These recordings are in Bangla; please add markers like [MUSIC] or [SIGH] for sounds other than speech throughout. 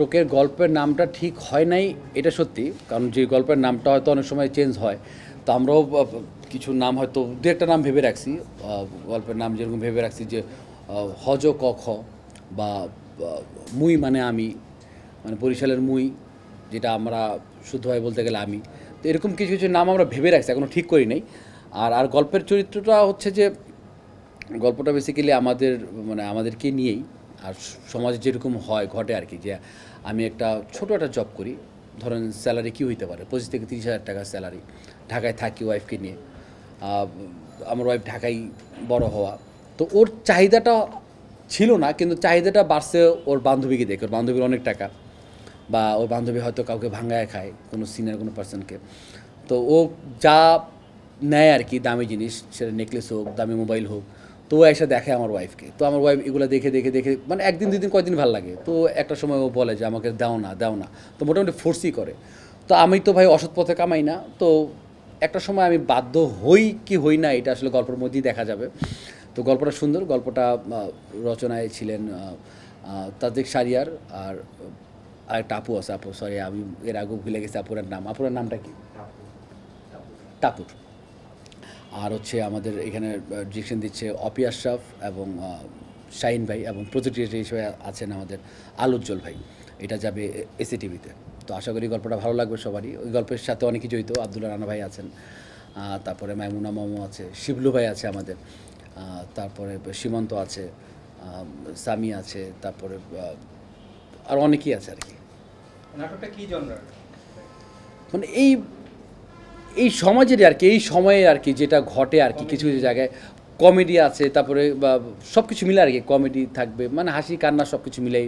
টোকের গল্পের নামটা ঠিক হয় নাই এটা সত্যি কারণ যে গল্পের নামটা হয়তো অনেক সময় চেঞ্জ হয় তো আমরাও কিছু নাম হয়তো দু একটা নাম ভেবে রাখছি গল্পের নাম যেরকম ভেবে রাখছি যে হজ ক খ বা মুই মানে আমি মানে বরিশালের মুই যেটা আমরা শুদ্ধভাবে বলতে গেলে আমি তো এরকম কিছু কিছু নাম আমরা ভেবে রাখছি এখনও ঠিক করি নাই আর আর গল্পের চরিত্রটা হচ্ছে যে গল্পটা বেসিক্যালি আমাদের মানে আমাদেরকে নিয়েই আর সমাজে যেরকম হয় ঘটে আর কি যে আমি একটা ছোট একটা জব করি ধরেন স্যালারি কী হইতে পারে পঁচিশ থেকে তিরিশ হাজার টাকা স্যালারি ঢাকায় থাকি ওয়াইফকে নিয়ে আমার ওয়াইফ ঢাকায় বড় হওয়া তো ওর চাহিদাটা ছিল না কিন্তু চাহিদাটা বাড়ছে ওর বান্ধবীকে দেখে ওর বান্ধবীর অনেক টাকা বা ওর বান্ধবী হয়তো কাউকে ভাঙ্গায় খায় কোনো সিনিয়র কোনো পার্সনকে তো ও যা নেয় আর কি দামি জিনিস সেটা নেকলেস হোক দামি মোবাইল হোক তো ও এসে দেখে আমার ওয়াইফকে তো আমার ওয়াইফ এগুলো দেখে দেখে দেখে মানে একদিন দুদিন কয়দিন ভালো লাগে তো একটা সময় ও বলে যে আমাকে দাও না দাও না তো মোটামুটি ফোর্সই করে তো আমি তো ভাই অসৎ পথে কামাই না তো একটা সময় আমি বাধ্য হই কি হই না এটা আসলে গল্পের মধ্যেই দেখা যাবে তো গল্পটা সুন্দর গল্পটা রচনায় ছিলেন তাজিক সারিয়ার আর আর আপু আছে আপু সরি আমি এর আগে ভুলে গেছি আপুরার নাম আপুরার নামটা কি টাপুর আর হচ্ছে আমাদের এখানে ডিরেকশন দিচ্ছে অপি আশরাফ এবং শাহিন ভাই এবং প্রজেক্ট হিসেবে আছেন আমাদের উজ্জ্বল ভাই এটা যাবে এসি টিভিতে তো আশা করি গল্পটা ভালো লাগবে সবারই ওই গল্পের সাথে অনেকে জড়িত আবদুল্লা রানা ভাই আছেন তারপরে মাইমুনা মামু আছে শিবলু ভাই আছে আমাদের তারপরে সীমন্ত আছে সামি আছে তারপরে আর অনেকেই আছে আর কি নাটকটা মানে এই এই সমাজের আর কি এই সময়ে আর কি যেটা ঘটে আর কি কিছু কিছু জায়গায় কমেডি আছে তারপরে সব কিছু মিলে আর কি কমেডি থাকবে মানে হাসি কান্না সব কিছু মিলেই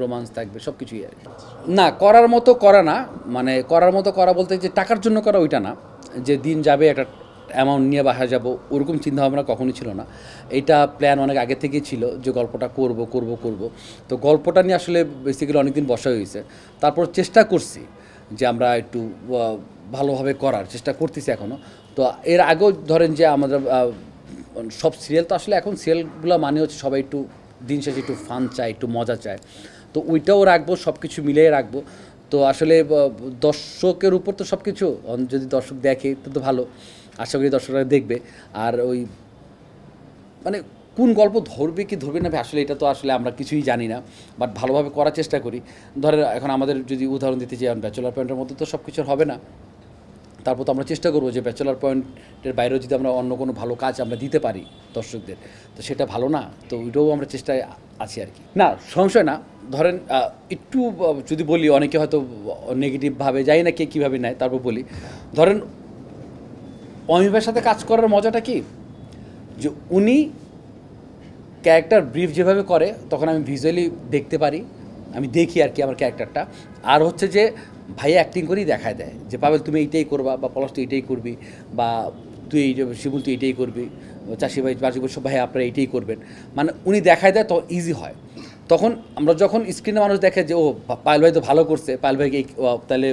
রোমান্স থাকবে সব কিছুই আর কি না করার মতো করা না মানে করার মতো করা বলতে যে টাকার জন্য করা ওইটা না যে দিন যাবে একটা অ্যামাউন্ট নিয়ে বাসা যাব ওরকম চিন্তাভাবনা কখনোই ছিল না এটা প্ল্যান অনেক আগে থেকেই ছিল যে গল্পটা করব করব করব তো গল্পটা নিয়ে আসলে বেসিক্যালি অনেকদিন বসা হয়েছে তারপর চেষ্টা করছি যে আমরা একটু ভালোভাবে করার চেষ্টা করতেছি এখনও তো এর আগেও ধরেন যে আমাদের সব সিরিয়াল তো আসলে এখন সিরিয়ালগুলো মানে হচ্ছে সবাই একটু দিন শেষে একটু ফান চায় একটু মজা চায় তো ওইটাও রাখবো সব কিছু মিলিয়ে রাখবো তো আসলে দর্শকের উপর তো সব কিছু যদি দর্শক দেখে তো তো ভালো আশা করি দর্শকরা দেখবে আর ওই মানে কোন গল্প ধরবে কি ধরবে না আসলে এটা তো আসলে আমরা কিছুই জানি না বাট ভালোভাবে করার চেষ্টা করি ধরেন এখন আমাদের যদি উদাহরণ দিতে চাই ব্যাচেলার পয়েন্টের মধ্যে তো সব কিছুর হবে না তারপর তো আমরা চেষ্টা করবো যে ব্যাচেলার পয়েন্টের বাইরেও যদি আমরা অন্য কোনো ভালো কাজ আমরা দিতে পারি দর্শকদের তো সেটা ভালো না তো ওইটাও আমরা চেষ্টায় আছি আর কি না সংশয় না ধরেন একটু যদি বলি অনেকে হয়তো নেগেটিভভাবে যাই না কে কীভাবে নেয় তারপর বলি ধরেন অমিভার সাথে কাজ করার মজাটা কি যে উনি ক্যারেক্টার ব্রিফ যেভাবে করে তখন আমি ভিজুয়ালি দেখতে পারি আমি দেখি আর কি আমার ক্যারেক্টারটা আর হচ্ছে যে ভাইয়া অ্যাক্টিং করেই দেখায় দেয় যে পাবেল তুমি এইটাই করবা বা পলাশ তুই এইটাই করবি বা তুই এই শিবুল তুই এইটাই করবি চাষি ভাই বাসিবুল সব ভাই আপনারা এইটাই করবেন মানে উনি দেখায় দেয় তো ইজি হয় তখন আমরা যখন স্ক্রিনে মানুষ দেখে যে ও পায়েল ভাই তো ভালো করছে পায়েল ভাইকে তাহলে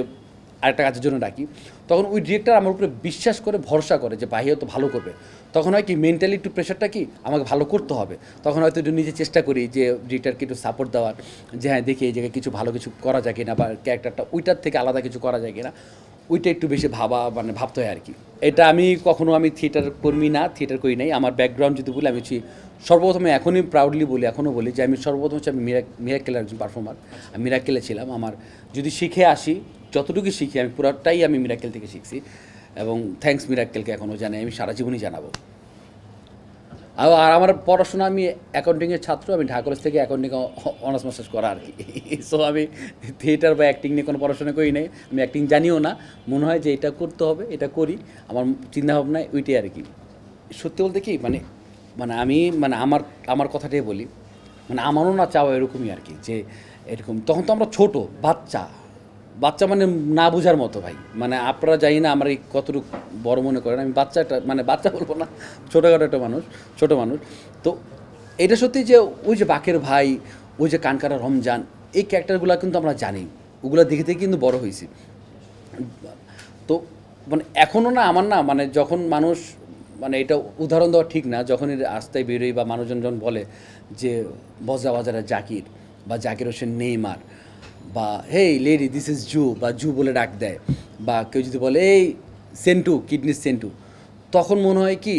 আরেকটা কাজের জন্য ডাকি তখন ওই ডিরেক্টর আমার উপরে বিশ্বাস করে ভরসা করে যে ভাইও তো ভালো করবে তখন হয় কি মেন্টালি একটু প্রেশারটা কি আমাকে ভালো করতে হবে তখন হয়তো একটু নিজে চেষ্টা করি যে রিটারকে একটু সাপোর্ট দেওয়ার যে হ্যাঁ দেখি এই জায়গায় কিছু ভালো কিছু করা যায় কিনা বা ক্যারেক্টারটা ওইটার থেকে আলাদা কিছু করা যায় কিনা ওইটা একটু বেশি ভাবা মানে ভাবতে হয় আর কি এটা আমি কখনো আমি থিয়েটার কর্মী না থিয়েটার করি নাই আমার ব্যাকগ্রাউন্ড যদি বলি আমি হচ্ছি সর্বপ্রথমে এখনই প্রাউডলি বলি এখনও বলি যে আমি সর্বপ্রথম হচ্ছে আমি মিরা মিরাক্কেলের একজন পারফর্মার আমি মিরাক্কেলে ছিলাম আমার যদি শিখে আসি যতটুকু শিখি আমি পুরাটাই আমি মিরাক্কেল থেকে শিখছি এবং থ্যাংকস মিরাক্কেলকে এখনও জানি আমি সারা জীবনই জানাবো আর আমার পড়াশোনা আমি অ্যাকাউন্টিংয়ের ছাত্র আমি ঢাকা থেকে অ্যাকাউন্টিং অনার্স মাস্টার্স করা আর কি সো [LAUGHS] আমি থিয়েটার বা অ্যাক্টিং নিয়ে কোনো পড়াশোনা করি নাই আমি অ্যাক্টিং জানিও না মনে হয় যে এটা করতে হবে এটা করি আমার চিন্তাভাবনায় ওইটাই আর কি সত্যি বলতে কি মানে মানে আমি মানে আমার আমার কথাটাই বলি মানে আমারও না চাওয়া এরকমই আর কি যে এরকম তখন তো আমরা ছোট বাচ্চা বাচ্চা মানে না বুঝার মতো ভাই মানে আপনারা জানি না আমার এই কতটুকু বড় মনে করেন আমি বাচ্চাটা মানে বাচ্চা বলবো না ছোটোখাটো একটা মানুষ ছোট মানুষ তো এটা সত্যি যে ওই যে বাকের ভাই ওই যে কানকাটা রমজান এই ক্যারেক্টারগুলো কিন্তু আমরা জানি ওগুলো দেখে দেখে কিন্তু বড় হয়েছি তো মানে এখনও না আমার না মানে যখন মানুষ মানে এটা উদাহরণ দেওয়া ঠিক না যখন আস্তায় বেরোয় বা মানুষজন যখন বলে যে বজরা বাজারা জাকির বা জাকির হোসেন নেইমার বা hey lady this is zoo বা জু বলে ডাক দেয় বা কেউ যদি বলে এই সেন্টু কিডনি সেন্টু তখন মনে হয় কি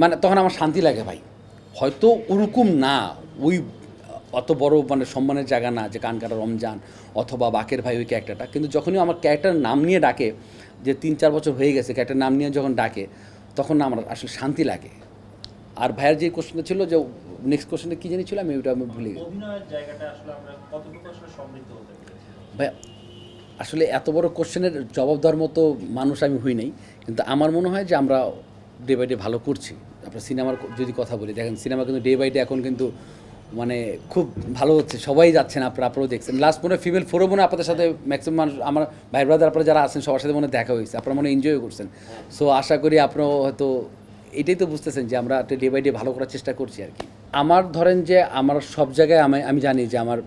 মানে তখন আমার শান্তি লাগে ভাই হয়তো ওরকম না ওই অত বড় মানে সম্মানের জায়গা না যে কানকাটা রমজান অথবা বাকের ভাই ওই ক্যারেক্টারটা কিন্তু যখনই আমার ক্যারেক্টার নাম নিয়ে ডাকে যে তিন চার বছর হয়ে গেছে ক্যারেক্টার নাম নিয়ে যখন ডাকে তখন আমার আসলে শান্তি লাগে আর ভাইয়ের যে কোশ্চেনটা ছিল যে নেক্সট কোশ্চেনটা কী জানি ছিল আমি ওইটা আমি ভুলে গেছি ভাই আসলে এত বড় কোশ্চেনের জবাব দেওয়ার মতো মানুষ আমি হই নাই কিন্তু আমার মনে হয় যে আমরা ডে বাই ডে ভালো করছি আপনার সিনেমার যদি কথা বলি দেখেন সিনেমা কিন্তু ডে বাই ডে এখন কিন্তু মানে খুব ভালো হচ্ছে সবাই যাচ্ছেন আপনারা আপনারাও দেখছেন লাস্ট মনে ফিমেল ফোরও মনে আপনাদের সাথে ম্যাক্সিমাম মানুষ আমার ভাই ব্রাদার আপনারা যারা আছেন সবার সাথে মনে দেখা হয়েছে আপনারা মনে এনজয় করছেন সো আশা করি আপনারাও হয়তো এটাই তো বুঝতেছেন যে আমরা ডে বাই ডে ভালো করার চেষ্টা করছি আর কি আমার ধরেন যে আমার সব জায়গায় আমি আমি জানি যে আমার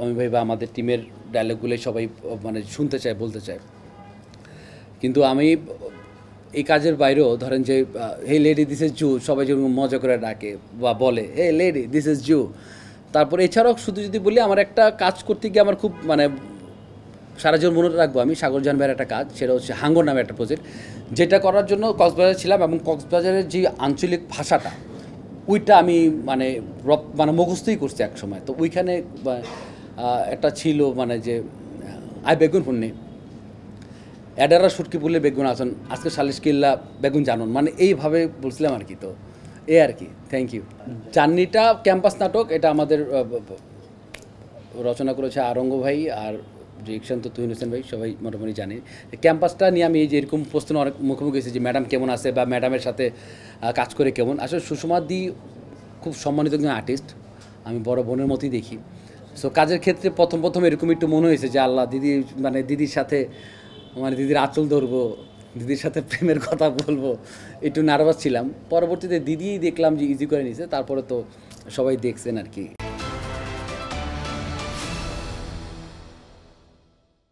অমি ভাই বা আমাদের টিমের ডায়লগুলোই সবাই মানে শুনতে চায় বলতে চায় কিন্তু আমি এই কাজের বাইরেও ধরেন যে hey lady this is zoo সবাই যেরকম মজা করে ডাকে বা বলে hey lady this is zoo তারপর এছাড়াও শুধু যদি বলি আমার একটা কাজ করতে গিয়ে আমার খুব মানে সারা জীবন মনে রাখবো আমি সাগর জানবার একটা কাজ সেটা হচ্ছে হাঙ্গর নামে একটা প্রজেক্ট যেটা করার জন্য কক্সবাজার ছিলাম এবং কক্সবাজারের যে আঞ্চলিক ভাষাটা ওইটা আমি মানে মানে মুখস্থই করছি এক সময় তো ওইখানে একটা ছিল মানে যে আই বেগুন হুন্নি অ্যাডারা সুটকি বলে বেগুন আসন আজকে সালিশ কিল্লা বেগুন জানুন মানে এইভাবে বলছিলাম আর কি তো এ আর কি থ্যাংক ইউ জার্নিটা ক্যাম্পাস নাটক এটা আমাদের রচনা করেছে আরঙ্গ ভাই আর ডিরেকশন তো তুহিন হোসেন ভাই সবাই মোটামুটি জানে ক্যাম্পাসটা নিয়ে আমি এই যে এরকম প্রশ্ন অনেক মুখোমুখি হয়েছি যে ম্যাডাম কেমন আছে বা ম্যাডামের সাথে কাজ করে কেমন আসলে সুষমাদি খুব সম্মানিত একজন আর্টিস্ট আমি বড় বোনের মতোই দেখি সো কাজের ক্ষেত্রে প্রথম প্রথম এরকম একটু মনে হয়েছে যে আল্লাহ দিদি মানে দিদির সাথে মানে দিদির আঁচল ধরবো দিদির সাথে প্রেমের কথা বলবো একটু নার্ভাস ছিলাম পরবর্তীতে দিদিই দেখলাম যে ইজি করে নিয়েছে তারপরে তো সবাই দেখছেন আর কি